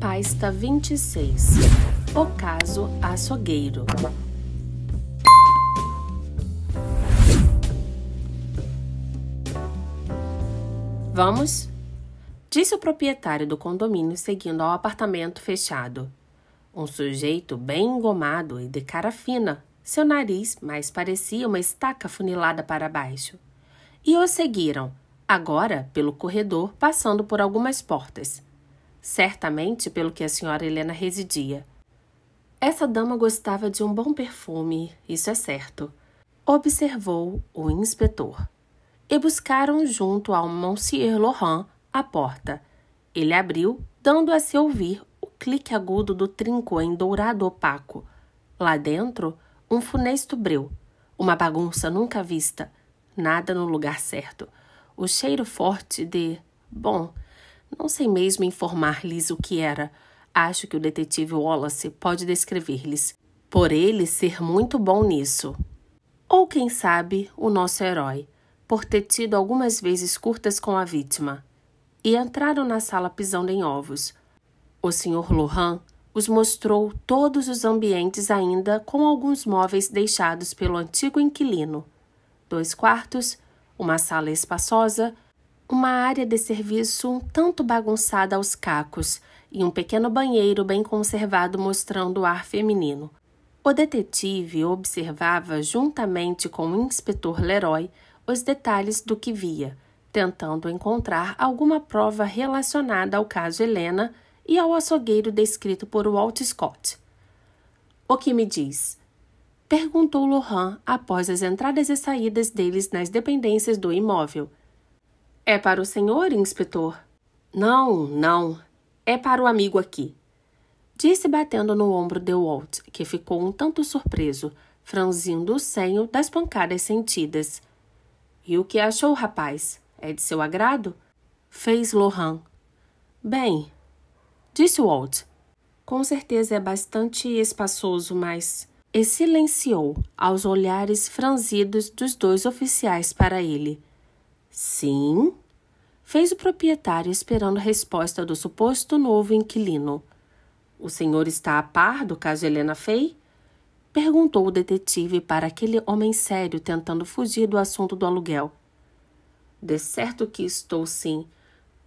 Pasta 26 O caso açougueiro. Vamos? Disse o proprietário do condomínio seguindo ao apartamento fechado. Um sujeito bem engomado e de cara fina, seu nariz mais parecia uma estaca funilada para baixo. E o seguiram, agora pelo corredor, passando por algumas portas certamente pelo que a senhora Helena residia. Essa dama gostava de um bom perfume, isso é certo, observou o inspetor. E buscaram junto ao Monsieur Laurent a porta. Ele abriu, dando a se ouvir o clique agudo do trinco em dourado opaco. Lá dentro, um funesto breu, uma bagunça nunca vista, nada no lugar certo, o cheiro forte de, bom, não sei mesmo informar-lhes o que era. Acho que o detetive Wallace pode descrever-lhes, por ele ser muito bom nisso. Ou, quem sabe, o nosso herói, por ter tido algumas vezes curtas com a vítima. E entraram na sala pisando em ovos. O Sr. Lohan os mostrou todos os ambientes ainda com alguns móveis deixados pelo antigo inquilino. Dois quartos, uma sala espaçosa uma área de serviço um tanto bagunçada aos cacos e um pequeno banheiro bem conservado mostrando o ar feminino. O detetive observava, juntamente com o inspetor Leroy, os detalhes do que via, tentando encontrar alguma prova relacionada ao caso Helena e ao açougueiro descrito por Walt Scott. O que me diz? Perguntou Lohan após as entradas e saídas deles nas dependências do imóvel. É para o senhor, inspetor? Não, não. É para o amigo aqui. Disse batendo no ombro de Walt, que ficou um tanto surpreso, franzindo o senho das pancadas sentidas. E o que achou, rapaz? É de seu agrado? Fez Lohan. Bem, disse Walt. Com certeza é bastante espaçoso, mas. E silenciou aos olhares franzidos dos dois oficiais para ele. Sim? fez o proprietário esperando a resposta do suposto novo inquilino. O senhor está a par do caso Helena Fay? Perguntou o detetive para aquele homem sério tentando fugir do assunto do aluguel. De certo que estou sim.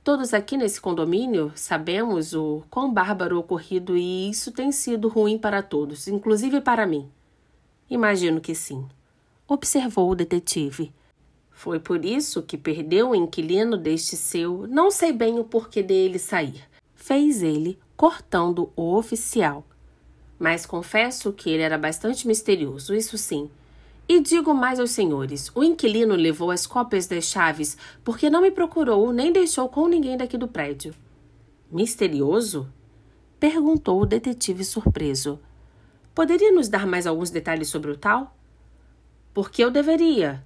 Todos aqui nesse condomínio sabemos o quão bárbaro ocorrido e isso tem sido ruim para todos, inclusive para mim. Imagino que sim, observou o detetive foi por isso que perdeu o inquilino deste seu, não sei bem o porquê dele sair. Fez ele, cortando o oficial. Mas confesso que ele era bastante misterioso, isso sim. E digo mais aos senhores: o inquilino levou as cópias das chaves porque não me procurou nem deixou com ninguém daqui do prédio. Misterioso? perguntou o detetive surpreso. Poderia nos dar mais alguns detalhes sobre o tal? Porque eu deveria,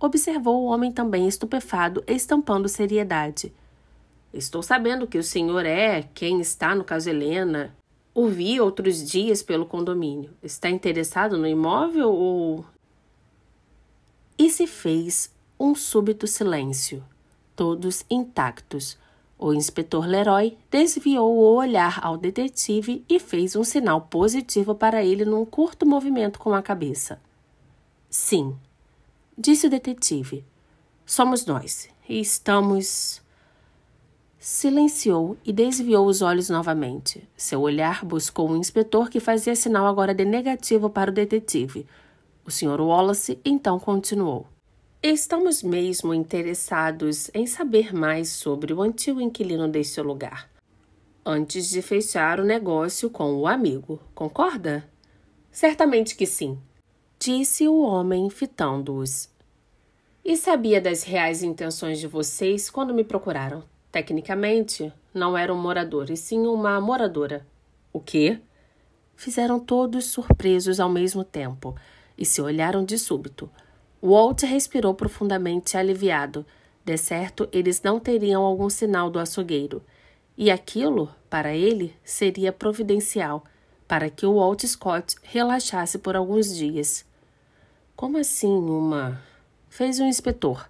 Observou o homem também estupefado, estampando seriedade. Estou sabendo que o senhor é quem está no caso Helena. O vi outros dias pelo condomínio. Está interessado no imóvel ou. E se fez um súbito silêncio, todos intactos. O inspetor Leroy desviou o olhar ao detetive e fez um sinal positivo para ele num curto movimento com a cabeça. Sim, Disse o detetive. Somos nós. E estamos. Silenciou e desviou os olhos novamente. Seu olhar buscou o um inspetor que fazia sinal agora de negativo para o detetive. O Sr. Wallace então continuou. Estamos mesmo interessados em saber mais sobre o antigo inquilino deste lugar. Antes de fechar o negócio com o amigo, concorda? Certamente que sim, disse o homem fitando-os. E sabia das reais intenções de vocês quando me procuraram. Tecnicamente, não era um morador, e sim uma moradora. O quê? Fizeram todos surpresos ao mesmo tempo e se olharam de súbito. Walt respirou profundamente aliviado. De certo, eles não teriam algum sinal do açougueiro. E aquilo, para ele, seria providencial para que o Walt Scott relaxasse por alguns dias. Como assim uma fez o um inspetor.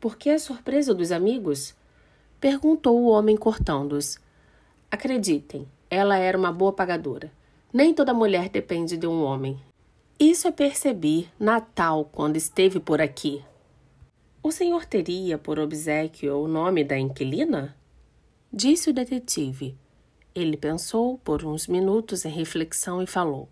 Por que a surpresa dos amigos? Perguntou o homem cortando-os. Acreditem, ela era uma boa pagadora. Nem toda mulher depende de um homem. Isso eu percebi Natal quando esteve por aqui. O senhor teria por obsequio o nome da inquilina? Disse o detetive. Ele pensou por uns minutos em reflexão e falou: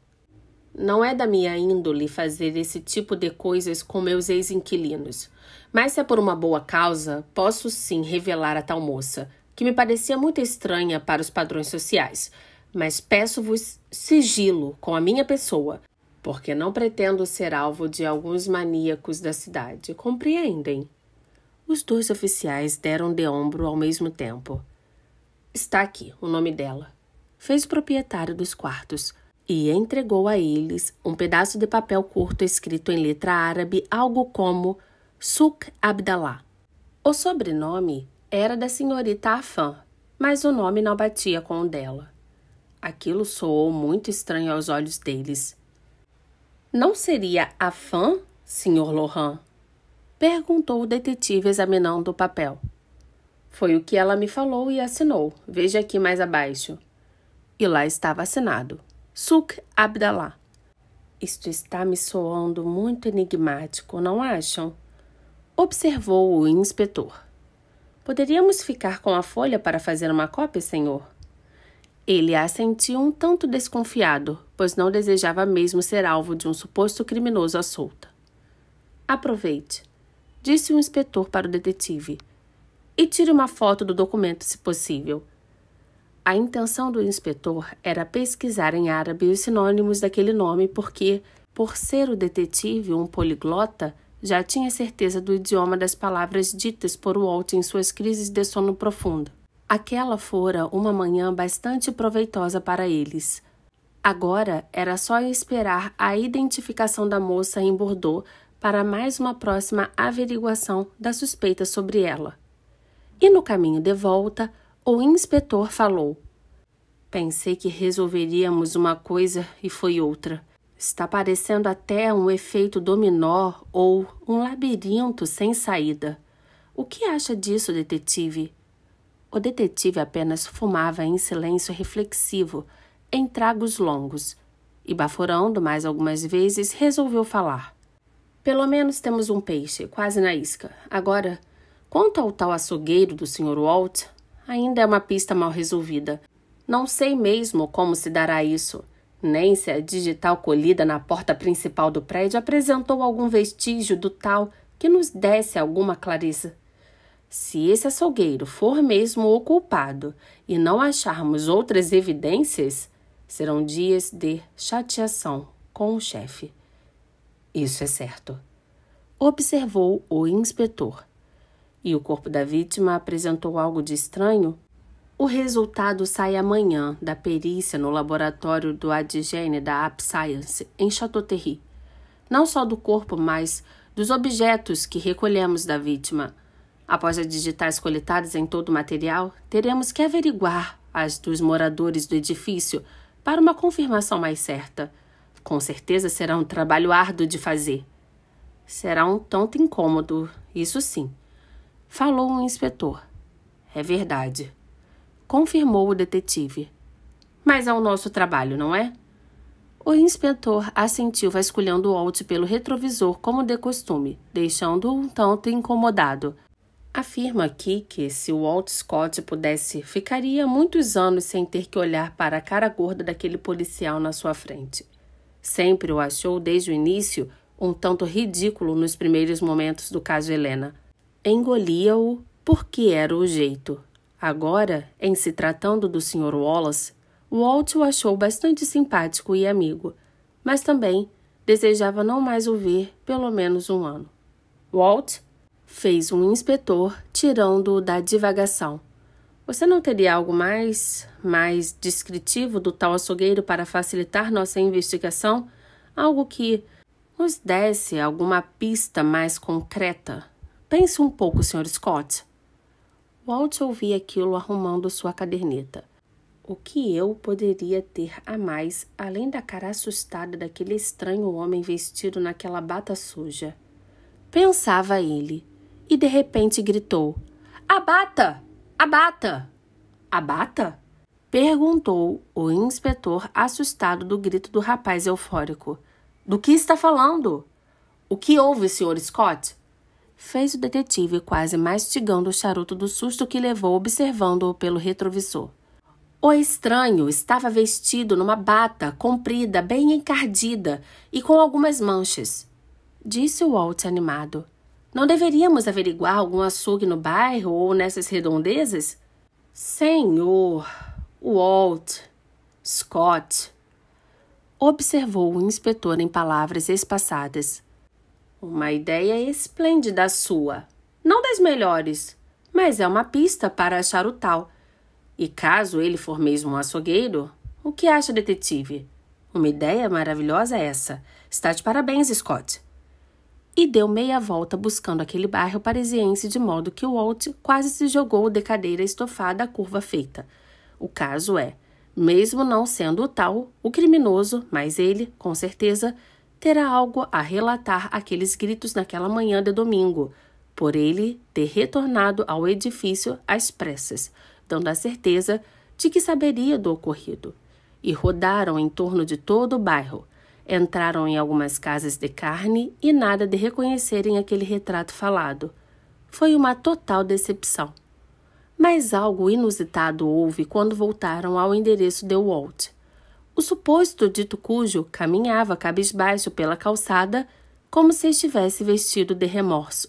não é da minha índole fazer esse tipo de coisas com meus ex-inquilinos, mas se é por uma boa causa, posso sim revelar a tal moça, que me parecia muito estranha para os padrões sociais, mas peço-vos sigilo com a minha pessoa, porque não pretendo ser alvo de alguns maníacos da cidade, compreendem? Os dois oficiais deram de ombro ao mesmo tempo. Está aqui o nome dela, fez o proprietário dos quartos, e entregou a eles um pedaço de papel curto escrito em letra árabe algo como Suk Abdallah. O sobrenome era da senhorita Afan, mas o nome não batia com o dela. Aquilo soou muito estranho aos olhos deles. Não seria Afan, senhor Lohan? Perguntou o detetive examinando o papel. Foi o que ela me falou e assinou. Veja aqui mais abaixo. E lá estava assinado. Suk Abdallah. Isto está me soando muito enigmático, não acham? Observou o inspetor. Poderíamos ficar com a folha para fazer uma cópia, senhor? Ele assentiu um tanto desconfiado, pois não desejava mesmo ser alvo de um suposto criminoso à solta. Aproveite, disse o inspetor para o detetive, e tire uma foto do documento se possível. A intenção do inspetor era pesquisar em árabe os sinônimos daquele nome, porque, por ser o detetive um poliglota, já tinha certeza do idioma das palavras ditas por Walt em suas crises de sono profundo. Aquela fora uma manhã bastante proveitosa para eles. Agora era só esperar a identificação da moça em Bordeaux para mais uma próxima averiguação da suspeita sobre ela. E no caminho de volta, o inspetor falou: Pensei que resolveríamos uma coisa e foi outra. Está parecendo até um efeito dominó ou um labirinto sem saída. O que acha disso, detetive? O detetive apenas fumava em silêncio reflexivo, em tragos longos, e baforando mais algumas vezes, resolveu falar. Pelo menos temos um peixe, quase na isca. Agora, quanto ao tal açougueiro do Sr. Walt, Ainda é uma pista mal resolvida. Não sei mesmo como se dará isso, nem se a digital colhida na porta principal do prédio apresentou algum vestígio do tal que nos desse alguma clareza. Se esse açougueiro for mesmo o culpado e não acharmos outras evidências, serão dias de chateação com o chefe. Isso é certo. Observou o inspetor e o corpo da vítima apresentou algo de estranho, o resultado sai amanhã da perícia no laboratório do Adigene da AppScience, em Château-Thierry. Não só do corpo, mas dos objetos que recolhemos da vítima. Após as digitais coletadas em todo o material, teremos que averiguar as dos moradores do edifício para uma confirmação mais certa. Com certeza será um trabalho árduo de fazer. Será um tanto incômodo, isso sim. Falou o inspetor. É verdade. Confirmou o detetive. Mas é o nosso trabalho, não é? O inspetor assentiu vasculhando Walt pelo retrovisor como de costume, deixando-o um tanto incomodado. Afirma aqui que se Walt Scott pudesse, ficaria muitos anos sem ter que olhar para a cara gorda daquele policial na sua frente. Sempre o achou desde o início um tanto ridículo nos primeiros momentos do caso Helena engolia-o porque era o jeito. Agora, em se tratando do Sr. Wallace, Walt o achou bastante simpático e amigo, mas também desejava não mais o ver pelo menos um ano. Walt fez um inspetor, tirando-o da divagação. Você não teria algo mais, mais descritivo do tal açougueiro para facilitar nossa investigação? Algo que nos desse alguma pista mais concreta? Pense um pouco, Sr. Scott. Walt ouvia aquilo arrumando sua caderneta. O que eu poderia ter a mais além da cara assustada daquele estranho homem vestido naquela bata suja? Pensava ele, e de repente gritou: "A A bata! bata! A bata!" Perguntou o inspetor, assustado do grito do rapaz eufórico. Do que está falando? O que houve, Sr. Scott? fez o detetive quase mastigando o charuto do susto que levou observando-o pelo retrovisor. O estranho estava vestido numa bata comprida, bem encardida e com algumas manchas. Disse Walt animado. Não deveríamos averiguar algum açougue no bairro ou nessas redondezas? Senhor, Walt, Scott, observou o inspetor em palavras espaçadas. Uma ideia esplêndida sua. Não das melhores, mas é uma pista para achar o tal. E caso ele for mesmo um açougueiro, o que acha, detetive? Uma ideia maravilhosa é essa. Está de parabéns, Scott. E deu meia volta buscando aquele bairro parisiense de modo que o Walt quase se jogou de cadeira estofada à curva feita. O caso é, mesmo não sendo o tal, o criminoso, mas ele, com certeza, terá algo a relatar aqueles gritos naquela manhã de domingo, por ele ter retornado ao edifício às pressas, dando a certeza de que saberia do ocorrido. E rodaram em torno de todo o bairro. Entraram em algumas casas de carne e nada de reconhecerem aquele retrato falado. Foi uma total decepção. Mas algo inusitado houve quando voltaram ao endereço de Walt. O suposto dito cujo caminhava cabisbaixo pela calçada, como se estivesse vestido de remorso.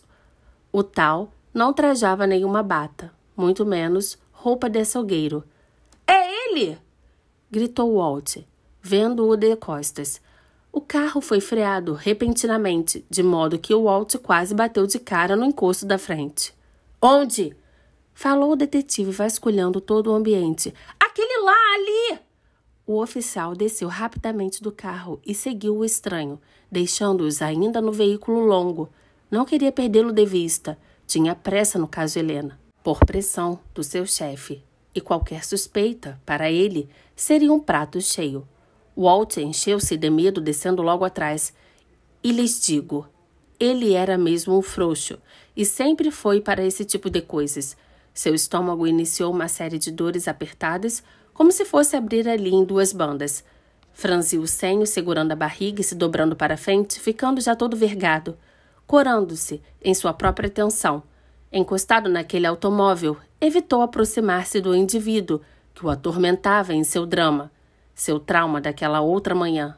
O tal não trajava nenhuma bata, muito menos roupa de açougueiro. É ele! gritou Walt, vendo-o de costas. O carro foi freado repentinamente, de modo que Walt quase bateu de cara no encosto da frente. Onde? falou o detetive vasculhando todo o ambiente. Aquele lá ali! O oficial desceu rapidamente do carro e seguiu o estranho, deixando-os ainda no veículo longo. Não queria perdê-lo de vista. Tinha pressa no caso Helena, por pressão do seu chefe. E qualquer suspeita, para ele, seria um prato cheio. Walt encheu-se de medo descendo logo atrás. E lhes digo, ele era mesmo um frouxo e sempre foi para esse tipo de coisas. Seu estômago iniciou uma série de dores apertadas, como se fosse abrir ali em duas bandas. Franziu o senho, segurando a barriga e se dobrando para frente, ficando já todo vergado, corando-se em sua própria tensão. Encostado naquele automóvel, evitou aproximar-se do indivíduo que o atormentava em seu drama, seu trauma daquela outra manhã.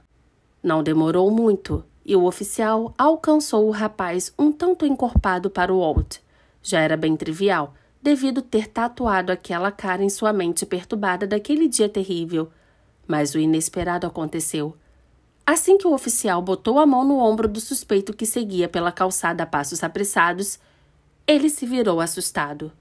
Não demorou muito e o oficial alcançou o rapaz um tanto encorpado para o Walt. Já era bem trivial, devido ter tatuado aquela cara em sua mente perturbada daquele dia terrível. Mas o inesperado aconteceu. Assim que o oficial botou a mão no ombro do suspeito que seguia pela calçada a passos apressados, ele se virou assustado.